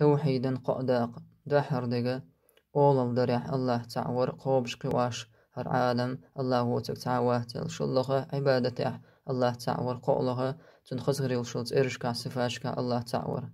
توحيدا قأداق دجا أول الدرح الله تعور قابش قواش هر عالم الله هو تعواه تل شلغة عبادته الله تعور قولها تنخزغريل شلت إرشكا سفاشكا الله تعور